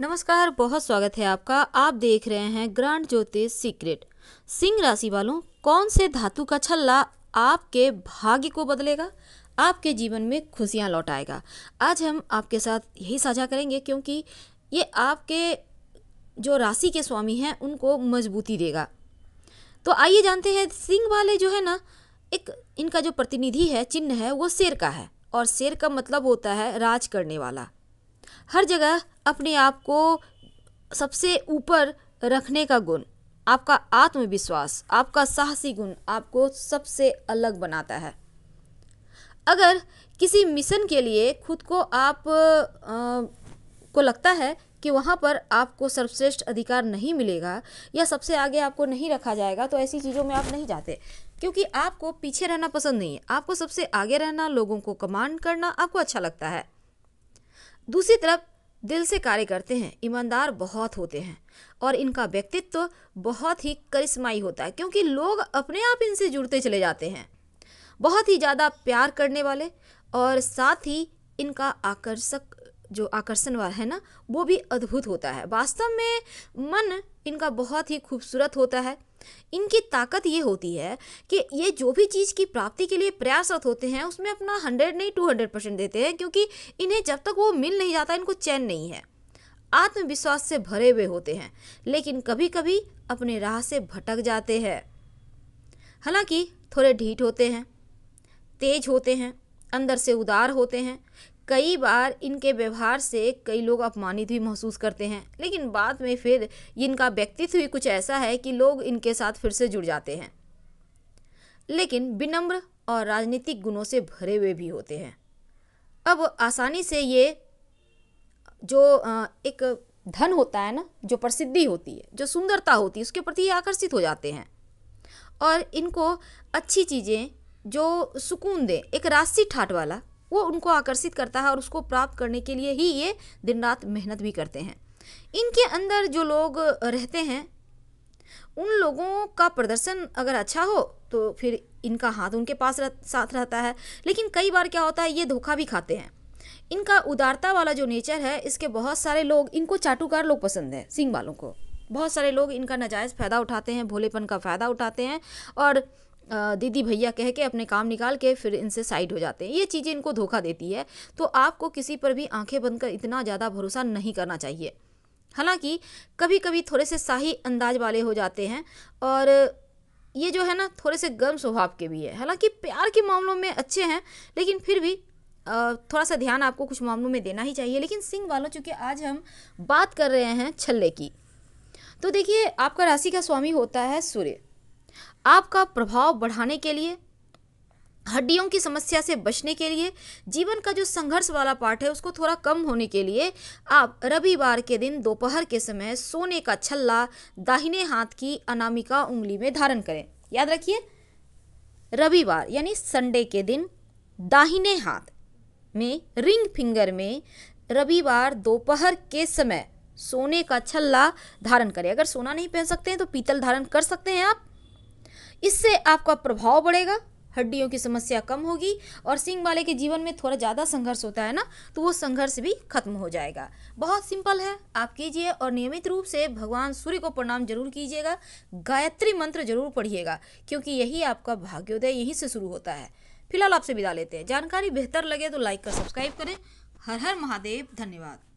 नमस्कार बहुत स्वागत है आपका आप देख रहे हैं ग्रांड ज्योतिष सीक्रेट सिंह राशि वालों कौन से धातु का छल्ला आपके भाग्य को बदलेगा आपके जीवन में खुशियां लौट आएगा आज हम आपके साथ यही साझा करेंगे क्योंकि ये आपके जो राशि के स्वामी हैं उनको मजबूती देगा तो आइए जानते हैं सिंह वाले जो है ना एक इनका जो प्रतिनिधि है चिन्ह है वो शेर का है और शेर का मतलब होता है राज करने वाला हर जगह अपने आप को सबसे ऊपर रखने का गुण आपका आत्मविश्वास आपका साहसी गुण आपको सबसे अलग बनाता है अगर किसी मिशन के लिए खुद को आप आ, को लगता है कि वहाँ पर आपको सर्वश्रेष्ठ अधिकार नहीं मिलेगा या सबसे आगे आपको नहीं रखा जाएगा तो ऐसी चीज़ों में आप नहीं जाते क्योंकि आपको पीछे रहना पसंद नहीं है आपको सबसे आगे रहना लोगों को कमांड करना आपको अच्छा लगता है दूसरी तरफ दिल से कार्य करते हैं ईमानदार बहुत होते हैं और इनका व्यक्तित्व तो बहुत ही करिश्माई होता है क्योंकि लोग अपने आप इनसे जुड़ते चले जाते हैं बहुत ही ज़्यादा प्यार करने वाले और साथ ही इनका आकर्षक जो आकर्षण है ना वो भी अद्भुत होता है वास्तव में मन इनका बहुत ही खूबसूरत होता है इनकी ताकत ये होती है कि ये जो भी चीज़ की प्राप्ति के लिए प्रयासरत होते हैं उसमें अपना हंड्रेड नहीं टू हंड्रेड परसेंट देते हैं क्योंकि इन्हें जब तक वो मिल नहीं जाता इनको चैन नहीं है आत्मविश्वास से भरे हुए होते हैं लेकिन कभी कभी अपने राह से भटक जाते हैं हालांकि थोड़े ढीठ होते हैं तेज होते हैं अंदर से उदार होते हैं कई बार इनके व्यवहार से कई लोग अपमानित भी महसूस करते हैं लेकिन बाद में फिर इनका व्यक्तित्व ही कुछ ऐसा है कि लोग इनके साथ फिर से जुड़ जाते हैं लेकिन विनम्र और राजनीतिक गुणों से भरे हुए भी होते हैं अब आसानी से ये जो एक धन होता है ना जो प्रसिद्धि होती है जो सुंदरता होती है उसके प्रति ये आकर्षित हो जाते हैं और इनको अच्छी चीज़ें जो सुकून दें एक राशि ठाट वाला वो उनको आकर्षित करता है और उसको प्राप्त करने के लिए ही ये दिन रात मेहनत भी करते हैं इनके अंदर जो लोग रहते हैं उन लोगों का प्रदर्शन अगर अच्छा हो तो फिर इनका हाथ उनके पास रह, साथ रहता है लेकिन कई बार क्या होता है ये धोखा भी खाते हैं इनका उदारता वाला जो नेचर है इसके बहुत सारे लोग इनको चाटुकार लोग पसंद हैं सिंह वालों को बहुत सारे लोग इनका नजायज़ फ़ायदा उठाते हैं भोलेपन का फ़ायदा उठाते हैं और दीदी भैया कह के अपने काम निकाल के फिर इनसे साइड हो जाते हैं ये चीज़ें इनको धोखा देती है तो आपको किसी पर भी आंखें बंद कर इतना ज़्यादा भरोसा नहीं करना चाहिए हालांकि कभी कभी थोड़े से शाही अंदाज वाले हो जाते हैं और ये जो है ना थोड़े से गर्म स्वभाव के भी है हालांकि प्यार के मामलों में अच्छे हैं लेकिन फिर भी थोड़ा सा ध्यान आपको कुछ मामलों में देना ही चाहिए लेकिन सिंह वालों चूँकि आज हम बात कर रहे हैं छल्ले की तो देखिए आपका राशि का स्वामी होता है सूर्य आपका प्रभाव बढ़ाने के लिए हड्डियों की समस्या से बचने के लिए जीवन का जो संघर्ष वाला पार्ट है उसको थोड़ा कम होने के लिए आप रविवार के दिन दोपहर के समय सोने का छल्ला दाहिने हाथ की अनामिका उंगली में धारण करें याद रखिए रविवार यानी संडे के दिन दाहिने हाथ में रिंग फिंगर में रविवार दोपहर के समय सोने का छल्ला धारण करें अगर सोना नहीं पहन सकते हैं तो पीतल धारण कर सकते हैं आप इससे आपका प्रभाव बढ़ेगा हड्डियों की समस्या कम होगी और सिंह वाले के जीवन में थोड़ा ज़्यादा संघर्ष होता है ना तो वो संघर्ष भी खत्म हो जाएगा बहुत सिंपल है आप कीजिए और नियमित रूप से भगवान सूर्य को प्रणाम जरूर कीजिएगा गायत्री मंत्र जरूर पढ़िएगा क्योंकि यही आपका भाग्योदय यहीं से शुरू होता है फिलहाल आपसे विदा लेते हैं जानकारी बेहतर लगे तो लाइक कर सब्सक्राइब करें हर हर महादेव धन्यवाद